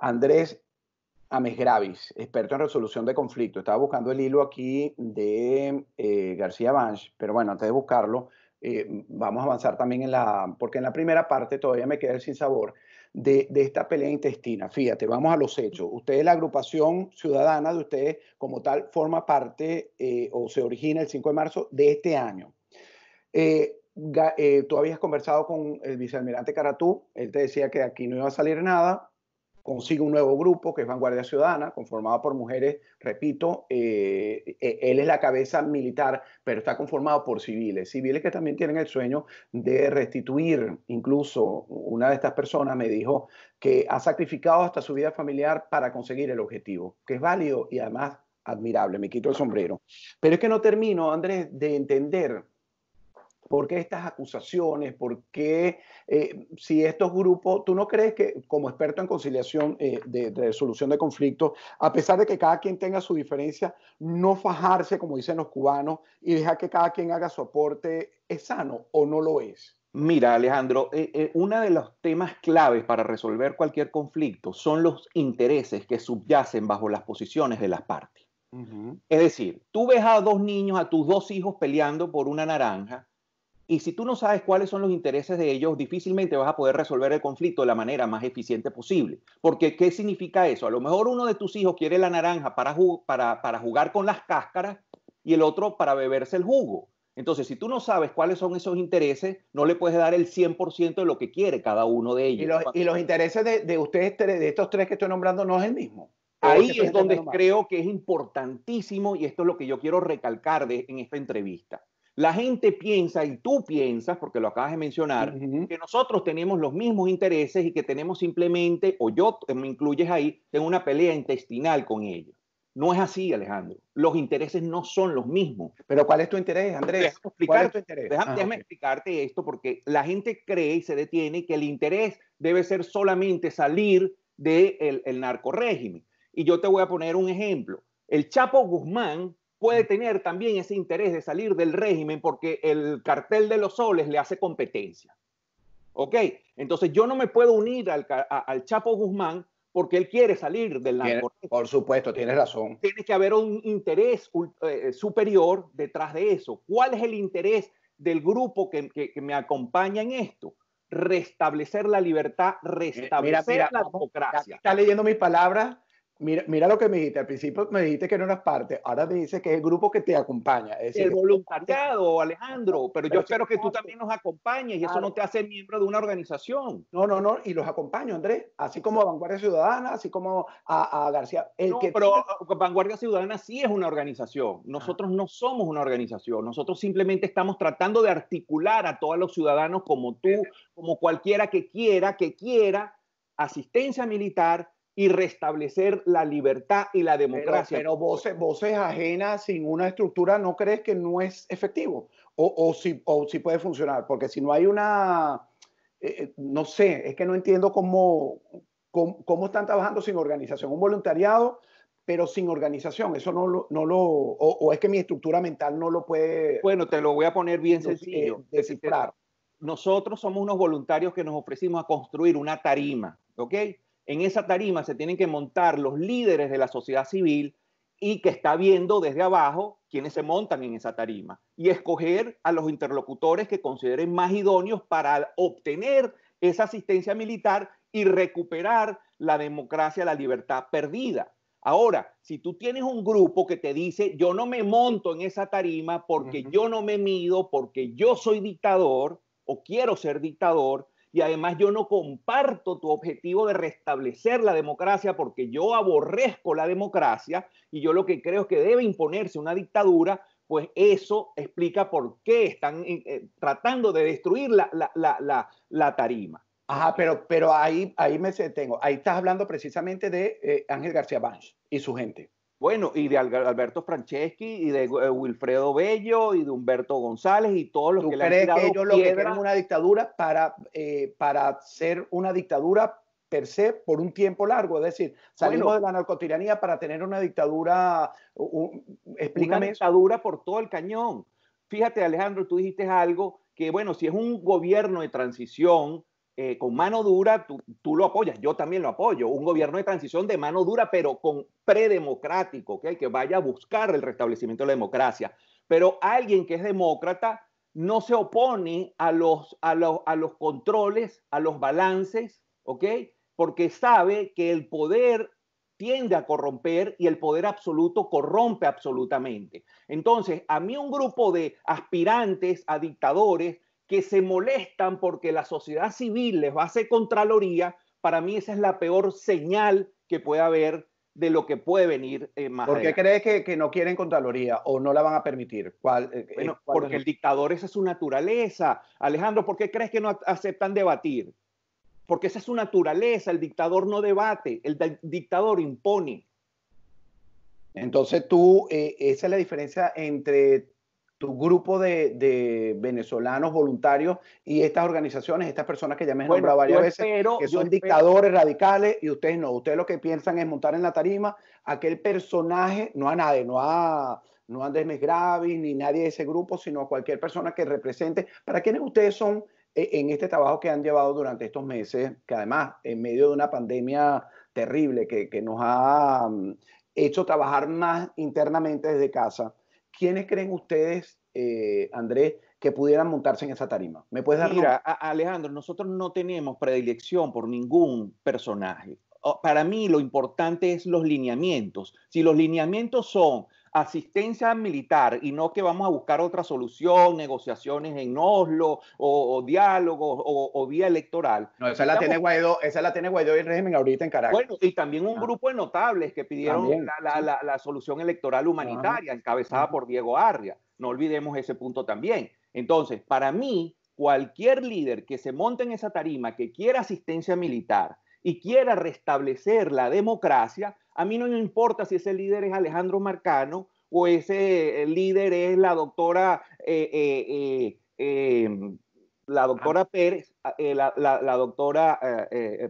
Andrés Ames Gravis, experto en resolución de conflictos. Estaba buscando el hilo aquí de eh, García Banch, pero bueno, antes de buscarlo, eh, vamos a avanzar también en la, porque en la primera parte todavía me queda el sabor de, de esta pelea intestina. Fíjate, vamos a los hechos. Ustedes, la agrupación ciudadana de ustedes como tal, forma parte eh, o se origina el 5 de marzo de este año. tú habías conversado con el vicealmirante Caratú, él te decía que aquí no iba a salir nada, consigue un nuevo grupo que es Vanguardia Ciudadana, conformado por mujeres, repito, eh, eh, él es la cabeza militar, pero está conformado por civiles, civiles que también tienen el sueño de restituir, incluso una de estas personas me dijo que ha sacrificado hasta su vida familiar para conseguir el objetivo, que es válido y además admirable, me quito el sombrero. Pero es que no termino, Andrés, de entender ¿Por qué estas acusaciones? ¿Por qué eh, si estos grupos, tú no crees que como experto en conciliación eh, de, resolución de conflictos, a pesar de que cada quien tenga su diferencia, no fajarse, como dicen los cubanos, y dejar que cada quien haga su aporte es sano o no lo es? Mira, Alejandro, eh, uno de los temas claves para resolver cualquier conflicto son los intereses que subyacen bajo las posiciones de las partes. Es decir, tú ves a dos niños, a tus dos hijos peleando por una naranja, y si tú no sabes cuáles son los intereses de ellos, difícilmente vas a poder resolver el conflicto de la manera más eficiente posible. Porque, ¿qué significa eso? A lo mejor uno de tus hijos quiere la naranja para, para, jugar con las cáscaras y el otro para beberse el jugo. Entonces, si tú no sabes cuáles son esos intereses, no le puedes dar el 100% de lo que quiere cada uno de ellos. Y los, intereses de, de, ustedes, de estos tres que estoy nombrando, no es el mismo. Ahí es donde creo que es importantísimo y esto es lo que yo quiero recalcar en esta entrevista. La gente piensa, y tú piensas, porque lo acabas de mencionar, que nosotros tenemos los mismos intereses y que tenemos simplemente, o yo me incluyes ahí, en una pelea intestinal con ellos. No es así, Alejandro. Los intereses no son los mismos. Pero ¿cuál es tu interés, Andrés? Déjame, ah, explicarte esto porque la gente cree y se detiene que el interés debe ser solamente salir del de el narcorégimen. Y yo te voy a poner un ejemplo. El Chapo Guzmán puede mm. tener también ese interés de salir del régimen porque el cartel de los soles le hace competencia. ¿Ok? Entonces yo no me puedo unir al, al Chapo Guzmán porque él quiere salir del narcotráfico. Por supuesto, tienes razón. Tiene que haber un interés eh, eh, superior detrás de eso. ¿Cuál es el interés del grupo que, que, me acompaña en esto? Restablecer la libertad, eh, restablecer la democracia. Está leyendo mis palabras Mira, lo que me dijiste. Al principio me dijiste que no eras parte. Ahora me dices que es el grupo que te acompaña. Es el voluntariado, Alejandro. Pero, yo espero que tú también nos acompañes y eso no te hace miembro de una organización. No, no, no. Y los acompaño, Andrés. Así como a Vanguardia Ciudadana, así como a, García. pero Vanguardia Ciudadana sí es una organización. Ah. Nosotros no somos una organización. Nosotros simplemente estamos tratando de articular a todos los ciudadanos como tú, como cualquiera que quiera, que quiera asistencia militar y restablecer la libertad y la democracia. Pero, voces, voces ajenas sin una estructura, ¿no crees que no es efectivo? O, o, si, o si puede funcionar, porque si no hay una, eh, eh, no sé, es que no entiendo cómo, cómo, están trabajando sin organización. Un voluntariado, pero sin organización, eso no lo, no lo o, es que mi estructura mental no lo puede... Bueno, te lo voy a poner bien sencillo. descifrar. Nosotros somos unos voluntarios que nos ofrecimos a construir una tarima, ¿ok? en esa tarima se tienen que montar los líderes de la sociedad civil y que está viendo desde abajo quienes se montan en esa tarima y escoger a los interlocutores que consideren más idóneos para obtener esa asistencia militar y recuperar la democracia, la libertad perdida. Ahora, si tú tienes un grupo que te dice, yo no me monto en esa tarima porque yo no me mido, porque yo soy dictador o quiero ser dictador, y además yo no comparto tu objetivo de restablecer la democracia porque yo aborrezco la democracia y yo lo que creo es que debe imponerse una dictadura, pues eso explica por qué están eh, eh, tratando de destruir la, la, la, la, tarima. Ajá, pero, pero ahí, ahí me detengo. Ahí estás hablando precisamente de eh, Ángel García Banch y su gente. Bueno, y de Alberto Franceschi, y de eh, Wilfredo Bello, y de Humberto González, y todos los que le han tirado que ellos lo que una dictadura para, eh, para ser una dictadura per se por un tiempo largo? Es decir, salimos de la narcotiranía para tener una dictadura, explícame. dictadura por todo el cañón. Fíjate, Alejandro, tú dijiste algo que, bueno, si es un gobierno de transición, eh, con mano dura, tú, lo apoyas, yo también lo apoyo, un gobierno de transición de mano dura, pero con predemocrático, que vaya a buscar el restablecimiento de la democracia. Pero alguien que es demócrata no se opone a los, a los, a los controles, a los balances, ¿ok? porque sabe que el poder tiende a corromper y el poder absoluto corrompe absolutamente. Entonces, a mí un grupo de aspirantes a dictadores que se molestan porque la sociedad civil les va a hacer contraloría, para mí esa es la peor señal que puede haber de lo que puede venir eh, más. ¿Por qué crees que, no quieren Contraloría o no la van a permitir? Eh, eh, porque el dictador, esa es su naturaleza. Alejandro, ¿por qué crees que no aceptan debatir? Porque esa es su naturaleza, el dictador no debate, el dictador impone. Entonces tú, eh, esa es la diferencia entre tu grupo de, venezolanos voluntarios y estas organizaciones, estas personas que ya me he nombrado varias veces, que son dictadores radicales y ustedes no, ustedes lo que piensan es montar en la tarima aquel personaje, no a nadie, no a, no Andrés ni nadie de ese grupo, sino a cualquier persona que represente, para quiénes ustedes son eh, en este trabajo que han llevado durante estos meses, que además en medio de una pandemia terrible que, que nos ha mm, hecho trabajar más internamente desde casa ¿quiénes creen ustedes, eh, Andrés, que pudieran montarse en esa tarima? ¿Me puedes dar Mira, Alejandro, nosotros no tenemos predilección por ningún personaje. Para mí lo importante es los lineamientos. Si los lineamientos son asistencia militar y no que vamos a buscar otra solución, negociaciones en Oslo o, diálogos o, vía electoral. No, esa la, tiene Guaidó, la y el régimen ahorita en Caracas. Bueno, y también un ah. grupo de notables que pidieron la, solución electoral humanitaria, encabezada por Diego Arria. No olvidemos ese punto también. Entonces, para mí, cualquier líder que se monte en esa tarima, que quiera asistencia militar y quiera restablecer la democracia, a mí no me importa si ese líder es Alejandro Marcano o ese eh, líder es la doctora, eh, eh, em, la doctora Pérez, la, doctora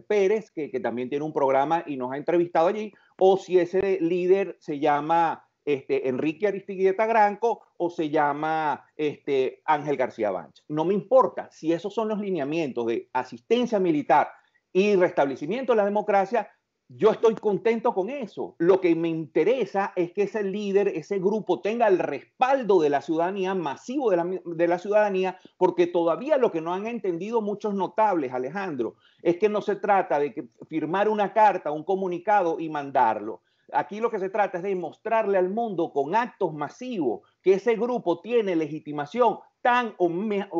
Pérez, que, también tiene un programa y nos ha entrevistado allí, o si ese líder se llama este, Enrique Aristiguieta Granco o se llama este, Ángel García Banch. No me importa si esos son los lineamientos de asistencia militar y restablecimiento de la democracia, yo estoy contento con eso. Lo que me interesa es que ese líder, ese grupo tenga el respaldo de la ciudadanía, masivo de la, ciudadanía, porque todavía lo que no han entendido muchos notables, Alejandro, es que no se trata de firmar una carta, un comunicado y mandarlo. Aquí lo que se trata es de mostrarle al mundo con actos masivos que ese grupo tiene legitimación tan o,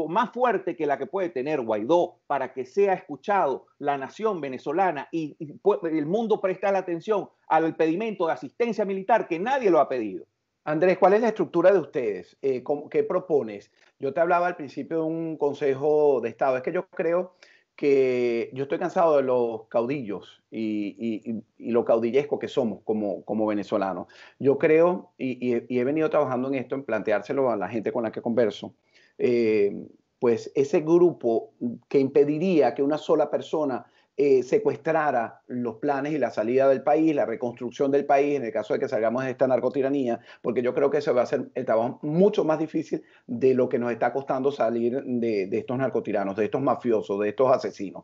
más fuerte que la que puede tener Guaidó para que sea escuchado la nación venezolana y, el mundo preste la atención al pedimento de asistencia militar que nadie lo ha pedido. Andrés, ¿cuál es la estructura de ustedes? Eh, ¿Qué propones? Yo te hablaba al principio de un Consejo de Estado. Es que yo creo que yo estoy cansado de los caudillos y, lo caudillesco que somos como, venezolanos. Yo creo, y, he venido trabajando en esto, en planteárselo a la gente con la que converso, eh, pues ese grupo que impediría que una sola persona eh, secuestrara los planes y la salida del país, la reconstrucción del país en el caso de que salgamos de esta narcotiranía, porque yo creo que eso va a ser el trabajo mucho más difícil de lo que nos está costando salir de, estos narcotiranos, de estos mafiosos, de estos asesinos.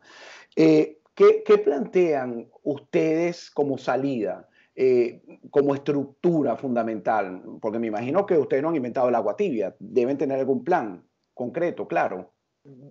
Eh, ¿qué, plantean ustedes como salida? Eh, como estructura fundamental, porque me imagino que ustedes no han inventado el agua tibia, deben tener algún plan concreto, claro.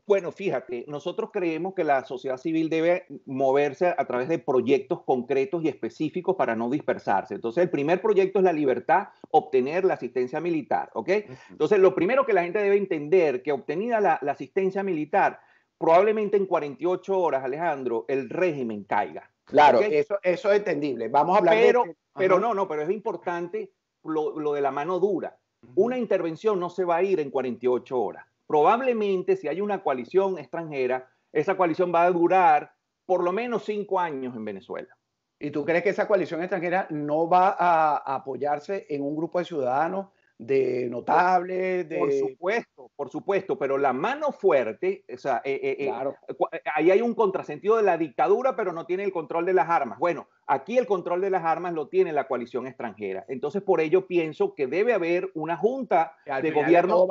Bueno, fíjate, nosotros creemos que la sociedad civil debe moverse a través de proyectos concretos y específicos para no dispersarse. Entonces, el primer proyecto es la libertad, obtener la asistencia militar, ¿ok? Entonces, lo primero que la gente debe entender, que obtenida la, asistencia militar, probablemente en 48 horas, Alejandro, el régimen caiga. Claro, eso, es entendible. Vamos a hablar pero, este- Pero no, no, pero es importante lo de la mano dura. Una intervención no se va a ir en 48 horas probablemente si hay una coalición extranjera, esa coalición va a durar por lo menos cinco años en Venezuela. ¿Y tú crees que esa coalición extranjera no va a apoyarse en un grupo de ciudadanos de notable de... Por supuesto, por supuesto, pero la mano fuerte, o sea, eh, eh, eh, ahí hay un contrasentido de la dictadura, pero no tiene el control de las armas. Bueno, aquí el control de las armas lo tiene la coalición extranjera. Entonces, por ello pienso que debe haber una junta de gobierno...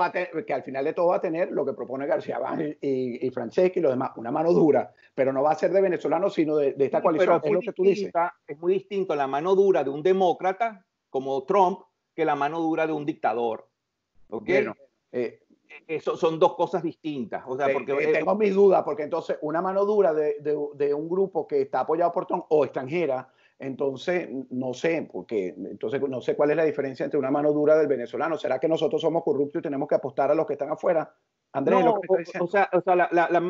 que al final de todo va a tener lo que propone García Vázquez y, y, y los demás, una mano dura, pero no va a ser de venezolanos, sino de, esta coalición. Es muy distinto la mano dura de un demócrata como Trump que la mano dura de un dictador. Eh, eh, eso son dos cosas distintas. sea, porque, eh, tengo mis dudas, porque entonces una mano dura de, un grupo que está apoyado por Trump o extranjera, entonces no sé, porque entonces no sé cuál es la diferencia entre una mano dura del venezolano. ¿Será que nosotros somos corruptos y tenemos que apostar a los que están afuera? Andrés,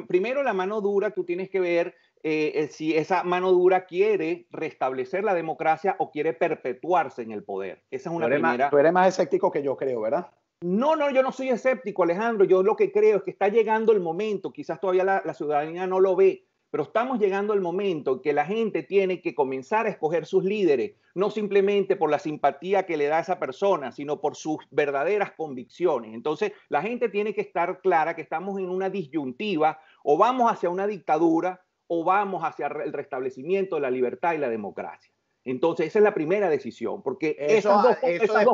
primero la mano dura, tú tienes que ver eh, eh, si esa mano dura quiere restablecer la democracia o quiere perpetuarse en el poder. Esa es una tú primera. Más, tú eres más escéptico que yo creo, ¿verdad? No, no, yo no soy escéptico, Alejandro. Yo lo que creo es que está llegando el momento, quizás todavía la, ciudadanía no lo ve, pero estamos llegando al momento en que la gente tiene que comenzar a escoger sus líderes, no simplemente por la simpatía que le da a esa persona, sino por sus verdaderas convicciones. Entonces, la gente tiene que estar clara que estamos en una disyuntiva o vamos hacia una dictadura o vamos hacia el restablecimiento de la libertad y la democracia. Entonces, esa es la primera decisión, porque esas, dos, esas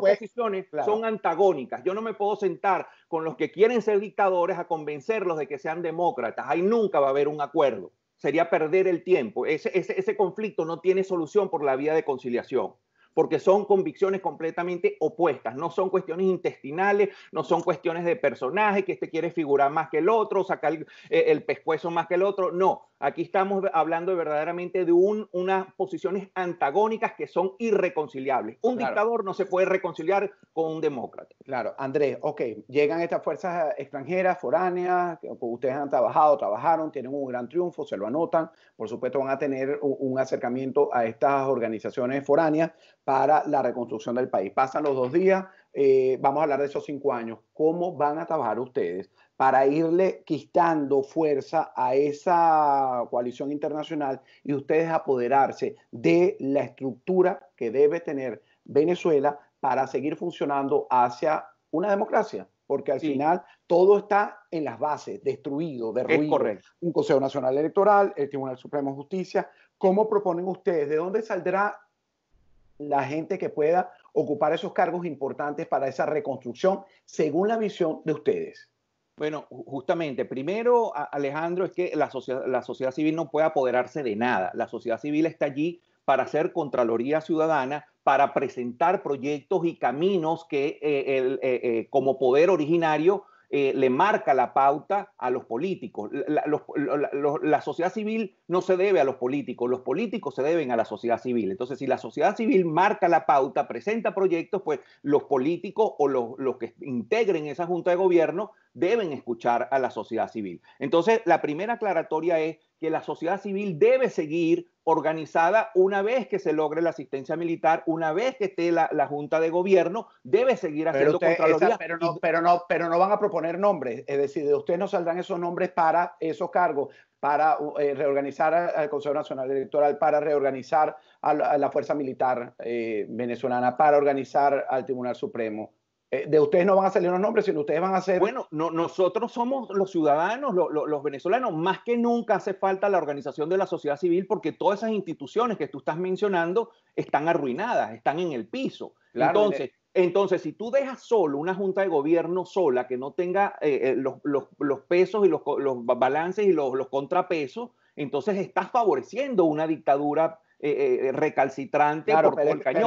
son antagónicas. Yo no me puedo sentar con los que quieren ser dictadores a convencerlos de que sean demócratas. Ahí nunca va a haber un acuerdo. Sería perder el tiempo. Ese, conflicto no tiene solución por la vía de conciliación porque son convicciones completamente opuestas, no son cuestiones intestinales, no son cuestiones de personaje, que este quiere figurar más que el otro, sacar el, eh, el pescuezo más que el otro, no, Aquí estamos hablando verdaderamente de un, unas posiciones antagónicas que son irreconciliables. Un dictador no se puede reconciliar con un demócrata. Claro, Andrés, ok, llegan estas fuerzas extranjeras, foráneas, que ustedes han trabajado, trabajaron, tienen un gran triunfo, se lo anotan. Por supuesto, van a tener un, acercamiento a estas organizaciones foráneas para la reconstrucción del país. Pasan los dos días, eh, vamos a hablar de esos cinco años. ¿Cómo van a trabajar ustedes? para irle quitando fuerza a esa coalición internacional y ustedes apoderarse de la estructura que debe tener Venezuela para seguir funcionando hacia una democracia, porque al final todo está en las bases, destruido, derruido. Un Consejo Nacional Electoral, el Tribunal Supremo de Justicia. ¿Cómo proponen ustedes? ¿De dónde saldrá la gente que pueda ocupar esos cargos importantes para esa reconstrucción según la visión de ustedes? Bueno, justamente, primero, Alejandro, es que la sociedad, la sociedad civil no puede apoderarse de nada. La sociedad civil está allí para hacer Contraloría Ciudadana, para presentar proyectos y caminos que eh, el, eh, eh, como poder originario eh, le marca la pauta a los políticos. La, sociedad civil no se debe a los políticos, los políticos se deben a la sociedad civil. Entonces, si la sociedad civil marca la pauta, presenta proyectos, pues los políticos o los, los que integren esa junta de gobierno deben escuchar a la sociedad civil. Entonces, la primera aclaratoria es que la sociedad civil debe seguir organizada una vez que se logre la asistencia militar, una vez que esté la, Junta de Gobierno, debe seguir haciendo pero pero, no, pero, no, pero no van a proponer nombres, es decir, de ustedes no saldrán esos nombres para esos cargos, para eh, reorganizar al Consejo Nacional Electoral, para reorganizar a la, Fuerza Militar eh, venezolana, para organizar al Tribunal Supremo. Eh, de ustedes no van a salir los nombres, sino ustedes van a ser... Bueno, nosotros somos los ciudadanos, los venezolanos, más que nunca hace falta la organización de la sociedad civil porque todas esas instituciones que tú estás mencionando están arruinadas, están en el piso. entonces, entonces, si tú dejas solo una junta de gobierno sola que no tenga eh, eh, los, pesos y los balances y los, contrapesos, entonces estás favoreciendo una dictadura eh, eh, recalcitrante pero,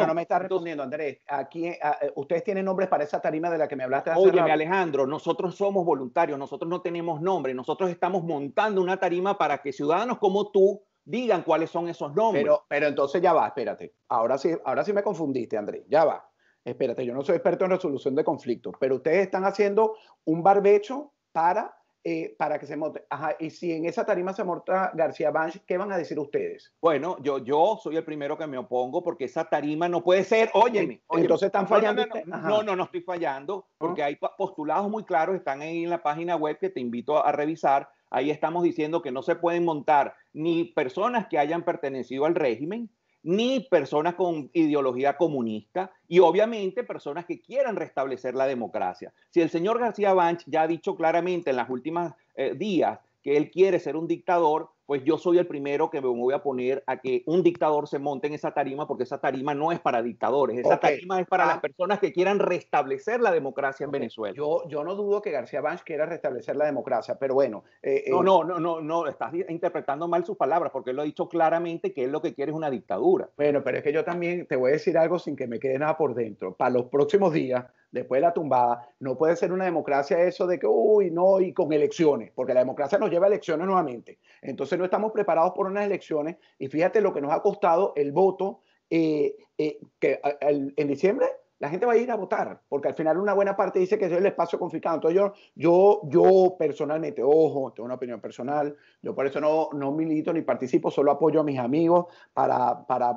no me está respondiendo, Andrés. Aquí, eh, ah, ustedes tienen nombres para esa tarima de la que me hablaste hace Alejandro, nosotros somos voluntarios, nosotros no tenemos nombre, nosotros estamos montando una tarima para que ciudadanos como tú digan cuáles son esos nombres. Pero, entonces ya va, espérate. Ahora sí, ahora sí me confundiste, Andrés. Ya va. Espérate, yo no soy experto en resolución de conflictos, pero ustedes están haciendo un barbecho para eh, para que se monte. Ajá, y si en esa tarima se monta García Banch, ¿qué van a decir ustedes? Bueno, yo, yo soy el primero que me opongo porque esa tarima no puede ser, óyeme. Entonces están fallando. No no no, estoy fallando porque hay postulados muy claros, están ahí en la página web que te invito a revisar. Ahí estamos diciendo que no se pueden montar ni personas que hayan pertenecido al régimen, ni personas con ideología comunista y obviamente personas que quieran restablecer la democracia. Si el señor García Banch ya ha dicho claramente en las últimos eh, días que él quiere ser un dictador, pues yo soy el primero que me voy a poner a que un dictador se monte en esa tarima, porque esa tarima no es para dictadores, esa tarima es para ah. las personas que quieran restablecer la democracia en Venezuela. Yo, no dudo que García Banch quiera restablecer la democracia, pero bueno. Eh, eh. no, no, no, no, no, estás interpretando mal sus palabras, porque él lo ha dicho claramente que él lo que quiere es una dictadura. Bueno, pero es que yo también te voy a decir algo sin que me quede nada por dentro. Para los próximos días, después de la tumbada, no puede ser una democracia eso de que, uy, no, y con elecciones, porque la democracia nos lleva a elecciones nuevamente. Entonces, no estamos preparados por unas elecciones y fíjate lo que nos ha costado el voto, eh, eh, que en diciembre la gente va a ir a votar, porque al final una buena parte dice que es el espacio confiscado. Entonces yo, yo, yo personalmente, ojo, tengo una opinión personal, yo por eso no, no milito ni participo, solo apoyo a mis amigos para,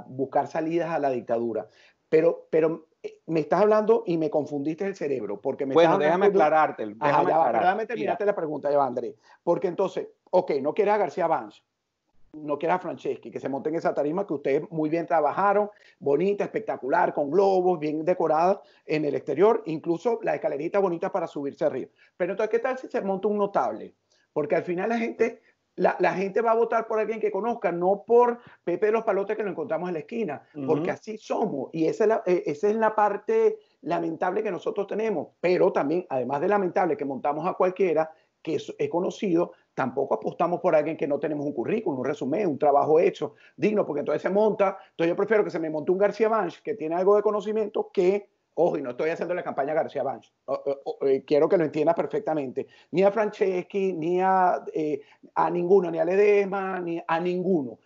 buscar salidas a la dictadura. Pero, pero eh, me estás hablando y me confundiste el cerebro, porque me Bueno, déjame, aclararte, ah, ya, la pregunta, andré Porque entonces, ok, no quiera García Vance, no quiera Franceschi, que se monten esa tarima que ustedes muy bien trabajaron, bonita, espectacular, con globos, bien decorada en el exterior, incluso la escalerita bonita para subirse arriba. Pero entonces, ¿qué tal si se monta un notable? Porque al final la gente... La, gente va a votar por alguien que conozca, no por Pepe de los Palotes que lo encontramos en la esquina, porque así somos. Y esa es, la, eh, esa es la parte lamentable que nosotros tenemos, pero también, además de lamentable que montamos a cualquiera, que he es conocido, Tampoco apostamos por alguien que no tenemos un currículum, un resumen, un trabajo hecho digno, porque entonces se monta. Entonces yo prefiero que se me monte un García Banch que tiene algo de conocimiento que, ojo, y no estoy haciendo la campaña García Banch. Eh, quiero que lo entienda perfectamente. Ni a Franceschi, ni a, eh, a ninguno, ni a Ledesma, ni a ninguno.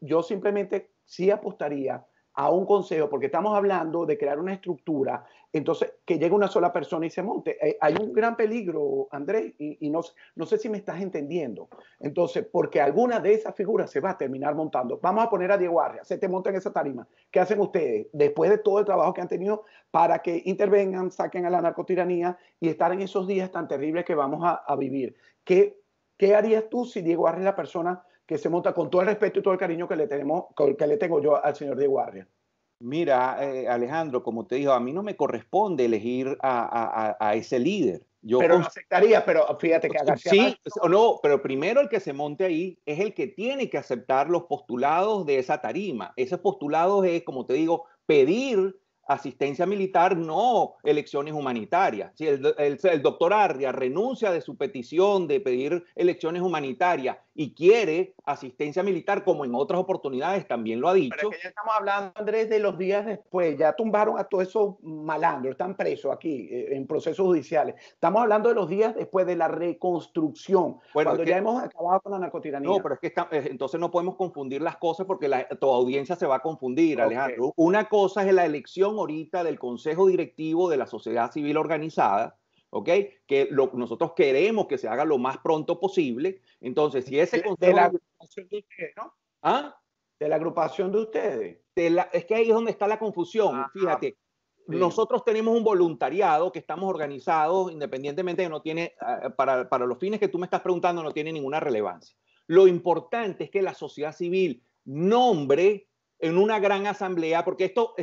yo simplemente sí apostaría a un consejo, porque estamos hablando de crear una estructura entonces, que llegue una sola persona y se monte. Eh, hay un gran peligro, Andrés, y, no, sé si me estás entendiendo. Entonces, porque alguna de esas figuras se va a terminar montando. Vamos a poner a Diego Arria, se te monta en esa tarima. ¿Qué hacen ustedes después de todo el trabajo que han tenido para que intervengan, saquen a la narcotiranía y estar en esos días tan terribles que vamos a, vivir? ¿Qué, ¿Qué harías tú si Diego Arria es la persona que se monta con todo el respeto y todo el cariño que le, tenemos, que le tengo yo al señor Diego Arria? Mira, eh, Alejandro, como te digo, a mí no me corresponde elegir a, ese líder. Yo pero aceptaría, pero fíjate que pues, Sí, o no, pero primero el que se monte ahí es el que tiene que aceptar los postulados de esa tarima. Esos postulados es, como te digo, pedir asistencia militar, no elecciones humanitarias. Si el, el doctor Arria renuncia de su petición de pedir elecciones humanitarias y quiere asistencia militar, como en otras oportunidades también lo ha dicho. Pero es que ya estamos hablando, Andrés, de los días después. Ya tumbaron a todos esos malandros, están presos aquí eh, en procesos judiciales. Estamos hablando de los días después de la reconstrucción, cuando ya hemos acabado con la narcotiranía. No, pero es que eh, entonces no podemos confundir las cosas porque la, tu audiencia se va a confundir, Alejandro. Una cosa es la elección ahorita del Consejo Directivo de la Sociedad Civil Organizada ¿ok? Que lo, nosotros queremos que se haga lo más pronto posible. Entonces, si ese consejo... ¿Ah? De la agrupación de ustedes, De la agrupación de ustedes. es que ahí es donde está la confusión, fíjate. Nosotros tenemos un voluntariado que estamos organizados independientemente de no tiene, ah, ah, para, para los fines que tú me estás preguntando, no tiene ninguna relevancia. Lo importante es que la sociedad civil nombre en una gran asamblea, porque esto,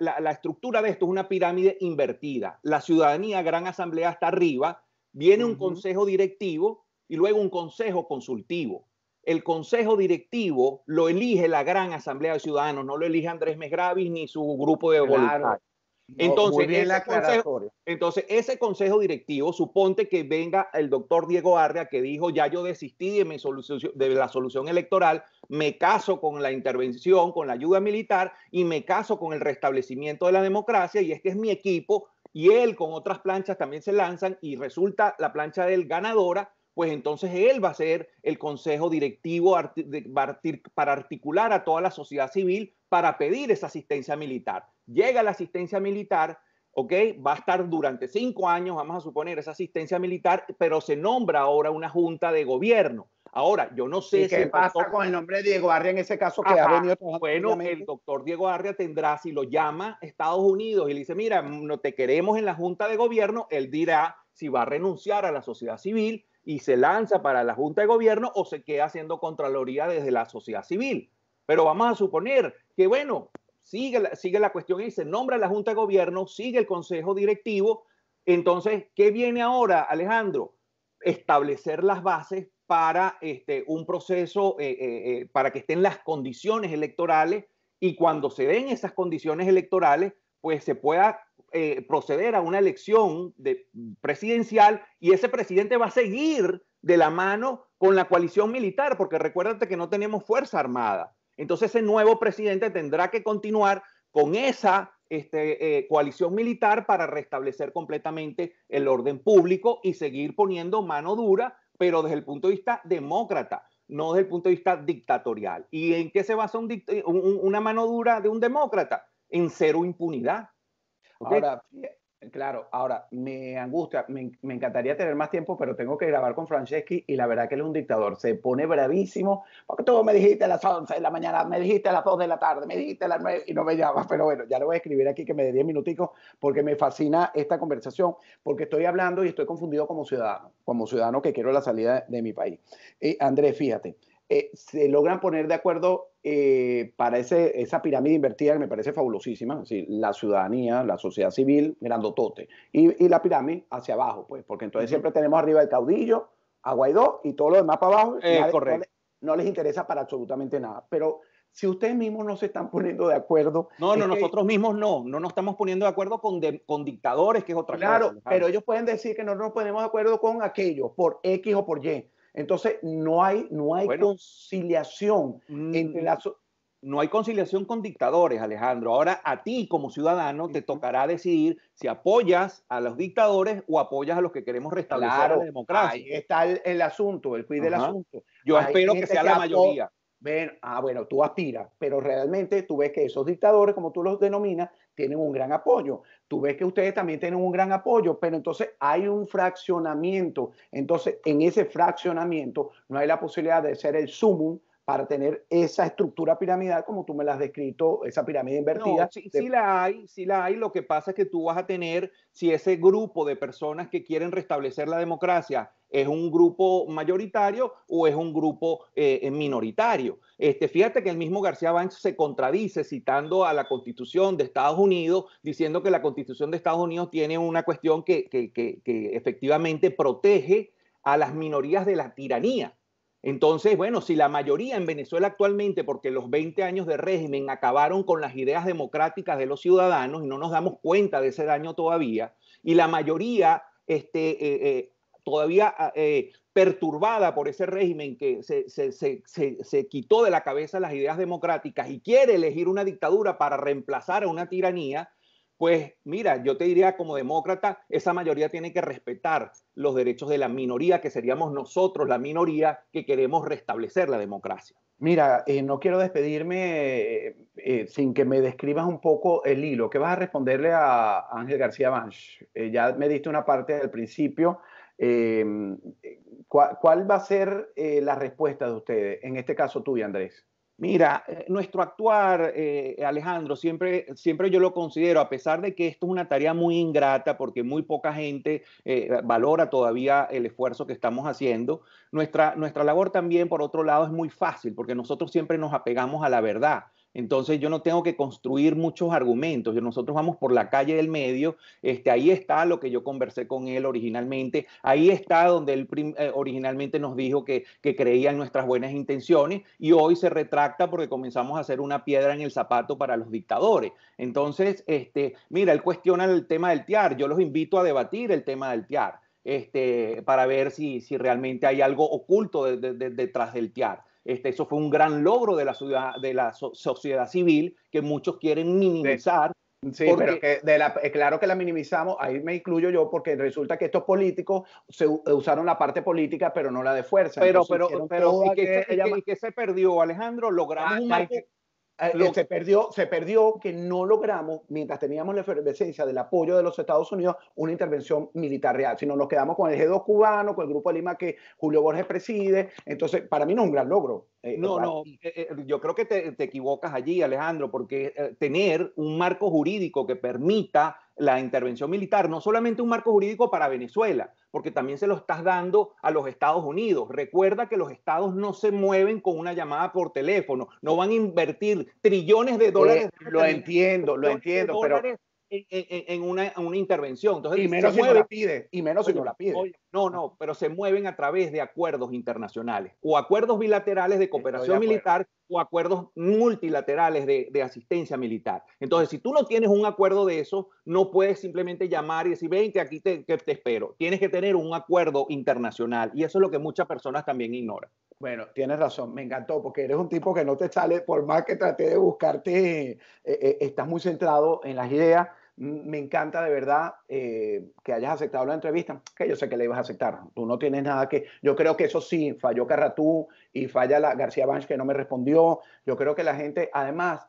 la, estructura de esto es una pirámide invertida. La ciudadanía, gran asamblea está arriba, viene un consejo directivo y luego un consejo consultivo. El consejo directivo lo elige la gran asamblea de ciudadanos, no lo elige Andrés Mesgravis ni su grupo de entonces, ese consejo, entonces, ese consejo directivo, suponte que venga el doctor Diego Arria que dijo, ya yo desistí de, de la solución electoral, me caso con la intervención, con la ayuda militar y me caso con el restablecimiento de la democracia y es que es mi equipo y él con otras planchas también se lanzan y resulta la plancha del ganadora, pues entonces él va a ser el consejo directivo para articular a toda la sociedad civil para pedir esa asistencia militar llega la asistencia militar, ¿ok? Va a estar durante cinco años, vamos a suponer, esa asistencia militar, pero se nombra ahora una junta de gobierno. Ahora, yo no sé qué pasa con el nombre de Diego Arria en ese caso que ha Bueno, el doctor Diego Arria tendrá, si lo llama Estados Unidos y le dice, mira, no te queremos en la Junta de Gobierno, él dirá si va a renunciar a la sociedad civil y se lanza para la Junta de Gobierno o se queda haciendo Contraloría desde la sociedad civil. Pero vamos a suponer que, bueno, sigue la, cuestión y dice, nombra la Junta de Gobierno, sigue el Consejo Directivo. Entonces, ¿qué viene ahora, Alejandro? Establecer las bases para este, un proceso, eh, eh, eh, para que estén las condiciones electorales y cuando se den esas condiciones electorales, pues se pueda proceder a una elección presidencial y ese presidente va a seguir de la mano con la coalición militar, porque recuérdate que no tenemos fuerza armada. Entonces ese nuevo presidente tendrá que continuar con esa este, eh, coalición militar para restablecer completamente el orden público y seguir poniendo mano dura, pero desde el punto de vista demócrata, no desde el punto de vista dictatorial. ¿Y en qué se basa una mano dura de un demócrata? En cero impunidad. Ahora, Claro, ahora me angustia, me, encantaría tener más tiempo, pero tengo que grabar con Franceschi y la verdad que él es un dictador, se pone bravísimo, porque tú me dijiste a las 11 de la mañana, me dijiste a las 2 de la tarde, me dijiste a las 9 y no me llamas, pero bueno, ya lo voy a escribir aquí que me dé 10 minuticos porque me fascina esta conversación, porque estoy hablando y estoy confundido como ciudadano, como ciudadano que quiero la salida de mi país. y Andrés, fíjate, eh, se logran poner de acuerdo eh, para esa pirámide invertida que me parece fabulosísima, es la ciudadanía, la sociedad civil, grandotote, y, la pirámide hacia abajo, pues, porque entonces siempre tenemos arriba el caudillo, a Guaidó y todo lo demás para abajo, eh, No, les, interesa para absolutamente nada, pero si ustedes mismos no se están poniendo de acuerdo. No, no, nosotros mismos no, no nos estamos poniendo de acuerdo con, con dictadores, que es otra cosa. Claro, pero ellos pueden decir que no nos ponemos de acuerdo con aquello por X o por Y entonces, no hay, no hay conciliación mm, entre No hay conciliación con dictadores, Alejandro. Ahora a ti como ciudadano te tocará decidir si apoyas a los dictadores o apoyas a los que queremos restablecer la democracia. Ahí está el, asunto, el fin del asunto. Yo espero que sea la mayoría ah, bueno, tú aspiras, pero realmente tú ves que esos dictadores, como tú los denominas, tienen un gran apoyo. Tú ves que ustedes también tienen un gran apoyo, pero entonces hay un fraccionamiento. Entonces, en ese fraccionamiento no hay la posibilidad de ser el sumum para tener esa estructura piramidal como tú me la has descrito, esa pirámide invertida. No, sí, la hay, la hay. Lo que pasa es que tú vas a tener, si ese grupo de personas que quieren restablecer la democracia es un grupo mayoritario o es un grupo eh, eh, minoritario. Este, fíjate que el mismo García Banks se contradice citando a la constitución de Estados Unidos, diciendo que la constitución de Estados Unidos tiene una cuestión que, que efectivamente protege a las minorías de la tiranía. Entonces, bueno, si la mayoría en Venezuela actualmente, porque los 20 años de régimen acabaron con las ideas democráticas de los ciudadanos y no nos damos cuenta de ese daño todavía, y la mayoría este, eh, eh, todavía ah, eh, perturbada por ese régimen que se, se, se, quitó de la cabeza las ideas democráticas y quiere elegir una dictadura para reemplazar a una tiranía, pues mira, yo te diría como demócrata, esa mayoría tiene que respetar los derechos de la minoría, que seríamos nosotros la minoría que queremos restablecer la democracia. Mira, eh, no quiero despedirme eh, eh, sin que me describas un poco el hilo. ¿Qué vas a responderle a Ángel García Banch? ya me diste una parte al principio. ¿cuál, ¿cuál, va a ser la respuesta de ustedes? En este caso tú y Andrés. Mira, eh, nuestro actuar, eh, eh, Alejandro, siempre, siempre yo lo considero, a pesar de que esto es una tarea muy ingrata porque muy poca gente valora todavía el esfuerzo que estamos haciendo, nuestra labor también, por otro lado, es muy fácil porque nosotros siempre nos apegamos a la verdad. Entonces yo no tengo que construir muchos argumentos. Nosotros vamos por la calle del medio, este, ahí está lo que yo conversé con él originalmente, ahí está donde él eh, originalmente nos dijo que, creía en nuestras buenas intenciones y hoy se retracta porque comenzamos a hacer una piedra en el zapato para los dictadores. Entonces, este, mira, él cuestiona el tema del TIAR, yo los invito a debatir el tema del TIAR. Este, para ver si, realmente hay algo oculto detrás del TIAR. Este, eso fue un gran logro de la, de la sociedad civil que muchos quieren minimizar. Sí. pero de eh, claro que la minimizamos, ahí me incluyo yo, porque resulta que estos políticos se eh, usaron la parte política, pero no la de fuerza. Pero, pero, pero y que, se, perdió, Alejandro, logramos ah, un eh, se, este, perdió, se perdió que no logramos, mientras teníamos la efervescencia del apoyo de los Estados Unidos, una intervención militar real, sino nos quedamos con el G2 cubano, con el Grupo de Lima que Julio Borges preside. Entonces, para mí no es un gran logro. Eh, no, no, eh, yo creo que te, equivocas allí, Alejandro, porque tener un marco jurídico que permita la intervención militar, no solamente un marco jurídico para Venezuela, porque también se lo estás dando a los Estados Unidos. Recuerda que los estados no se mueven con una llamada por teléfono, no van a invertir trillones de eh, dólares. lo entiendo, lo entiendo, pero en, una, intervención. y menos si no la pide, y menos si no la pide. No, no, pero se mueven a través de acuerdos internacionales o acuerdos bilaterales de cooperación militar o acuerdos multilaterales de, asistencia militar. Entonces, si tú no tienes un acuerdo de eso, no puedes simplemente llamar y decir, vente, aquí te, espero. Tienes que tener un acuerdo internacional y eso es lo que muchas personas también ignoran. Bueno, tienes razón, me encantó porque eres un tipo que no te sale, por más que traté de buscarte, eh, eh, estás muy centrado en las ideas me encanta de verdad eh, que hayas aceptado la entrevista, que yo sé que la ibas a aceptar. Tú no tienes nada que. Yo creo que eso sí, falló Carratú y falla la García Banch que no me respondió. Yo creo que la gente, además,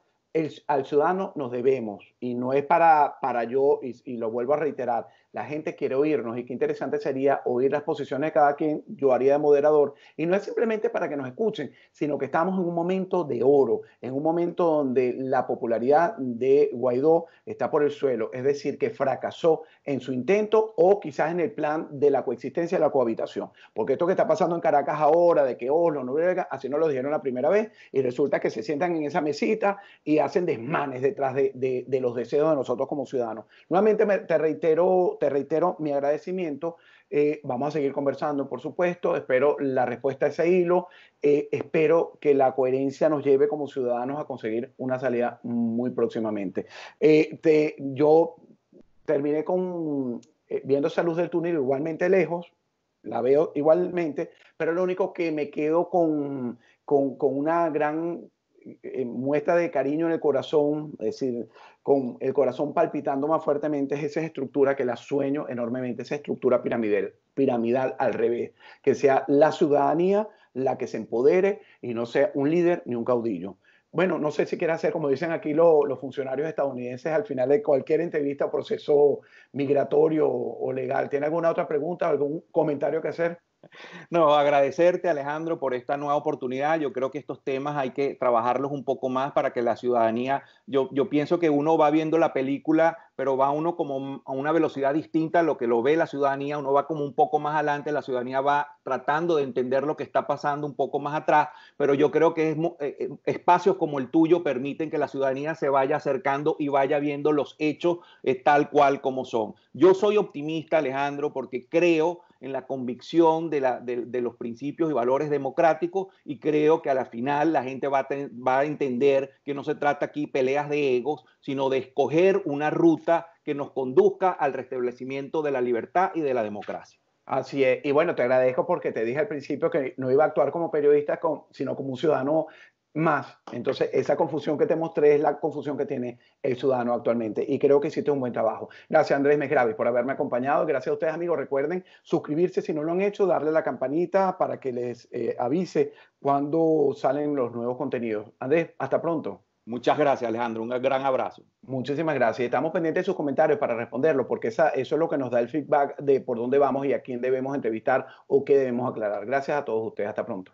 al ciudadano nos debemos y no es para, para yo, y lo vuelvo a reiterar, la gente quiere oírnos y qué interesante sería oír las posiciones de cada quien, yo haría de moderador, y no es simplemente para que nos escuchen, sino que estamos en un momento de oro, en un momento donde la popularidad de Guaidó está por el suelo, es decir, que fracasó en su intento o quizás en el plan de la coexistencia y la cohabitación, porque esto que está pasando en Caracas ahora, de que Oslo, Noruega, así no lo dijeron la primera vez, y resulta que se sientan en esa mesita y hacen desmanes detrás de, los deseos de nosotros como ciudadanos. Nuevamente te reitero, reitero mi agradecimiento. Eh, vamos a seguir conversando, por supuesto. Espero la respuesta a ese hilo. Eh, espero que la coherencia nos lleve como ciudadanos a conseguir una salida muy próximamente. Eh, yo terminé con viendo esa luz del túnel igualmente lejos, la veo igualmente, pero lo único que me quedo con, con una gran muestra de cariño en el corazón, es decir, con el corazón palpitando más fuertemente es esa estructura que la sueño enormemente, esa estructura piramidal, piramidal al revés, que sea la ciudadanía la que se empodere y no sea un líder ni un caudillo. Bueno, no sé si quiere hacer, como dicen aquí los funcionarios estadounidenses al final de cualquier entrevista, o proceso migratorio o, legal. ¿Tiene alguna otra pregunta, algún comentario que hacer? No, agradecerte Alejandro por esta nueva oportunidad. Yo creo que estos temas hay que trabajarlos un poco más para que la ciudadanía, yo, yo pienso que uno va viendo la película, pero va uno como a una velocidad distinta a lo que lo ve la ciudadanía, uno va como un poco más adelante, la ciudadanía va tratando de entender lo que está pasando un poco más atrás, pero yo creo que es, eh, eh, espacios como el tuyo permiten que la ciudadanía se vaya acercando y vaya viendo los hechos eh, tal cual como son. Yo soy optimista Alejandro porque creo en la convicción de, la, de, los principios y valores democráticos y creo que a la final la gente va a, va a entender que no se trata aquí peleas de egos, sino de escoger una ruta que nos conduzca al restablecimiento de la libertad y de la democracia. Así es. Y bueno, te agradezco porque te dije al principio que no iba a actuar como periodista, sino como un ciudadano más. Entonces, esa confusión que te mostré es la confusión que tiene el ciudadano actualmente y creo que hiciste un buen trabajo. Gracias, Andrés Mesgraves, por haberme acompañado. Gracias a ustedes, amigos. Recuerden suscribirse si no lo han hecho, darle la campanita para que les eh, avise cuando salen los nuevos contenidos. Andrés, hasta pronto. Muchas gracias, Alejandro. Un gran abrazo. Muchísimas gracias. Estamos pendientes de sus comentarios para responderlos, porque eso es lo que nos da el feedback de por dónde vamos y a quién debemos entrevistar o qué debemos aclarar. Gracias a todos ustedes. Hasta pronto.